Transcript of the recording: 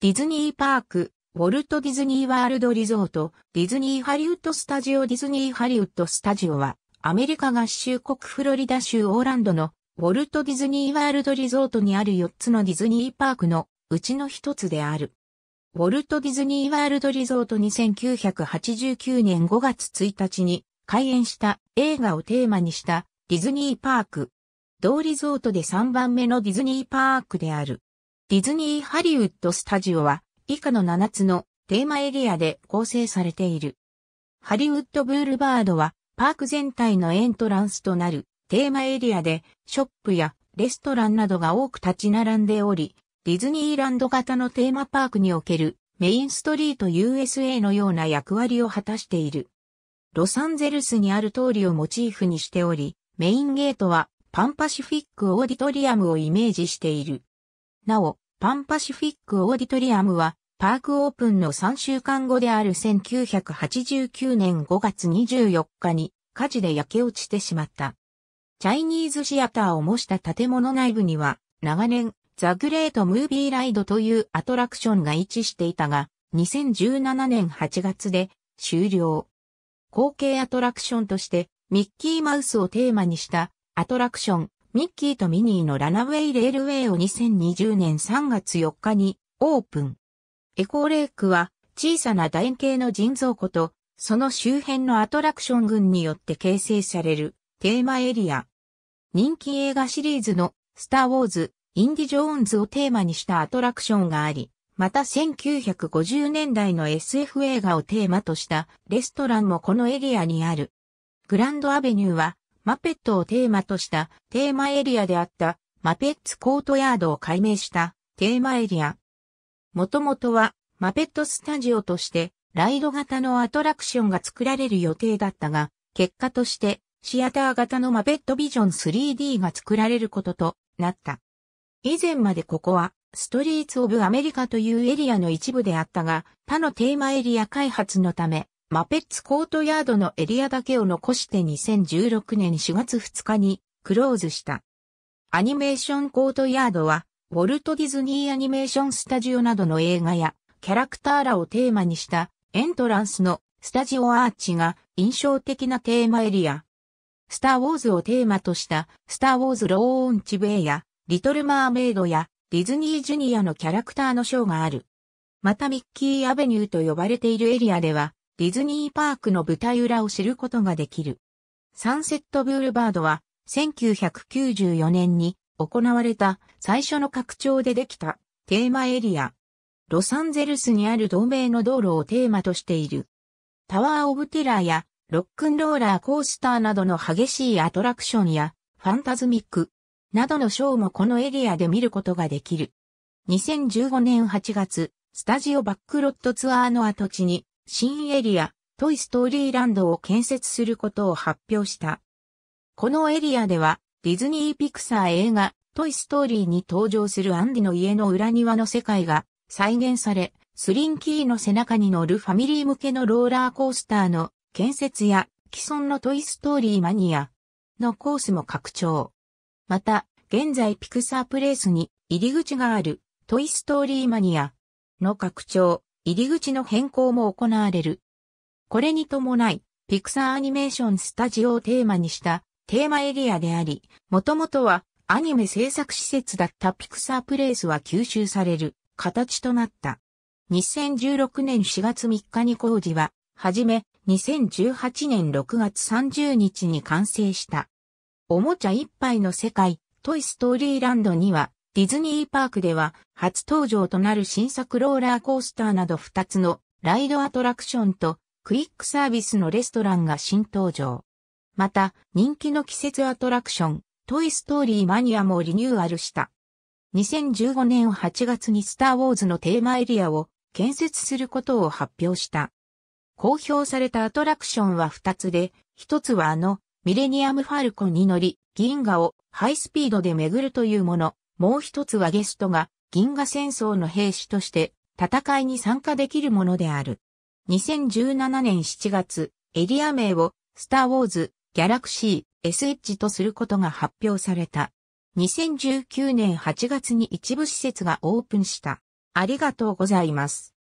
ディズニーパーク、ウォルト・ディズニー・ワールド・リゾート、ディズニー・ハリウッド・スタジオディズニー・ハリウッド・スタジオは、アメリカ合衆国フロリダ州オーランドのウォルト・ディズニー・ワールド・リゾートにある4つのディズニーパークのうちの1つである。ウォルト・ディズニー・ワールド・リゾート2 9 8 9年5月1日に開園した映画をテーマにしたディズニーパーク。同リゾートで3番目のディズニーパークである。ディズニーハリウッドスタジオは以下の7つのテーマエリアで構成されている。ハリウッドブールバードはパーク全体のエントランスとなるテーマエリアでショップやレストランなどが多く立ち並んでおり、ディズニーランド型のテーマパークにおけるメインストリート USA のような役割を果たしている。ロサンゼルスにある通りをモチーフにしており、メインゲートはパンパシフィックオーディトリアムをイメージしている。なお、パンパシフィックオーディトリアムは、パークオープンの3週間後である1989年5月24日に火事で焼け落ちてしまった。チャイニーズシアターを模した建物内部には、長年、ザ・グレート・ムービー・ライドというアトラクションが位置していたが、2017年8月で終了。後継アトラクションとして、ミッキーマウスをテーマにしたアトラクション、ミッキーとミニーのラナウェイレールウェイを2020年3月4日にオープン。エコーレークは小さな楕円形の人造湖とその周辺のアトラクション群によって形成されるテーマエリア。人気映画シリーズのスター・ウォーズ、インディ・ジョーンズをテーマにしたアトラクションがあり、また1950年代の SF 映画をテーマとしたレストランもこのエリアにある。グランドアベニューはマペットをテーマとしたテーマエリアであったマペッツコートヤードを改名したテーマエリア。もともとはマペットスタジオとしてライド型のアトラクションが作られる予定だったが、結果としてシアター型のマペットビジョン 3D が作られることとなった。以前までここはストリーツ・オブ・アメリカというエリアの一部であったが、他のテーマエリア開発のため、マペッツコートヤードのエリアだけを残して2016年4月2日にクローズした。アニメーションコートヤードは、ウォルト・ディズニー・アニメーション・スタジオなどの映画やキャラクターらをテーマにしたエントランスのスタジオアーチが印象的なテーマエリア。スター・ウォーズをテーマとしたスター・ウォーズ・ロー・オン・チベイやリトル・マーメイドやディズニー・ジュニアのキャラクターのショーがある。またミッキー・アベニューと呼ばれているエリアでは、ディズニーパークの舞台裏を知ることができる。サンセットブールバードは1994年に行われた最初の拡張でできたテーマエリア。ロサンゼルスにある同盟の道路をテーマとしている。タワーオブテラーやロックンローラーコースターなどの激しいアトラクションやファンタズミックなどのショーもこのエリアで見ることができる。2015年8月、スタジオバックロットツアーの跡地に新エリア、トイストーリーランドを建設することを発表した。このエリアでは、ディズニー・ピクサー映画、トイ・ストーリーに登場するアンディの家の裏庭の世界が再現され、スリンキーの背中に乗るファミリー向けのローラーコースターの建設や既存のトイ・ストーリーマニアのコースも拡張。また、現在ピクサープレイスに入り口があるトイ・ストーリーマニアの拡張、入り口の変更も行われる。これに伴い、ピクサーアニメーションスタジオをテーマにしたテーマエリアであり、もともとはアニメ制作施設だったピクサープレイスは吸収される形となった。2016年4月3日に工事は、はじめ2018年6月30日に完成した。おもちゃ一杯の世界、トイストーリーランドにはディズニーパークでは初登場となる新作ローラーコースターなど2つのライドアトラクションとクイックサービスのレストランが新登場。また人気の季節アトラクショントイストーリーマニアもリニューアルした。2015年8月にスターウォーズのテーマエリアを建設することを発表した。公表されたアトラクションは2つで、1つはあのミレニアムファルコンに乗り、銀河をハイスピードで巡るというもの。もう一つはゲストが銀河戦争の兵士として戦いに参加できるものである。2017年7月、エリア名をスターウォーズ、ギャラクシー、SH とすることが発表された。2019年8月に一部施設がオープンした。ありがとうございます。